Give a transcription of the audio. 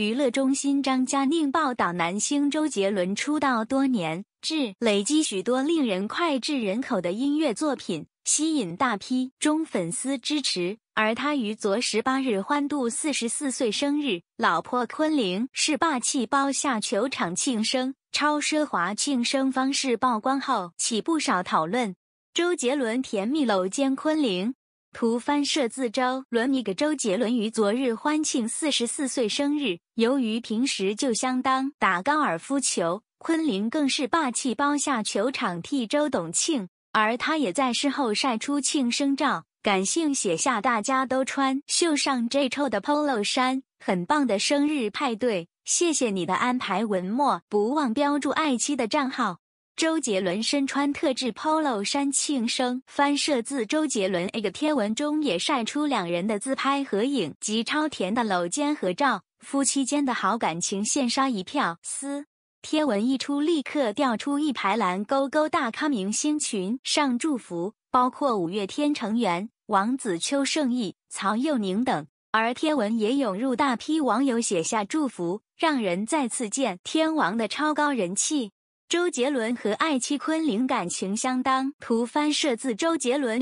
娱乐中心张嘉宁报道：男星周杰伦出道多年，至累积许多令人脍炙人口的音乐作品，吸引大批中粉丝支持。而他于昨十八日欢度四十四岁生日，老婆昆凌是霸气包下球场庆生，超奢华庆生方式曝光后，起不少讨论。周杰伦甜蜜搂肩昆凌。图翻社自周伦尼格周杰伦于昨日欢庆四十四岁生日，由于平时就相当打高尔夫球，昆凌更是霸气包下球场替周董庆，而他也在事后晒出庆生照，感性写下“大家都穿秀上 J 臭的 polo 衫，很棒的生日派对，谢谢你的安排”，文末不忘标注爱妻的账号。周杰伦身穿特制 Polo 衫庆生，翻摄自周杰伦一 g 贴文中也晒出两人的自拍合影及超甜的搂肩合照，夫妻间的好感情羡煞一票。撕贴文一出，立刻调出一排蓝勾勾大咖明星群上祝福，包括五月天成员王子、邱胜翊、曹佑宁等，而贴文也涌入大批网友写下祝福，让人再次见天王的超高人气。周杰伦和艾妻昆凌感情相当。图翻摄自周杰伦。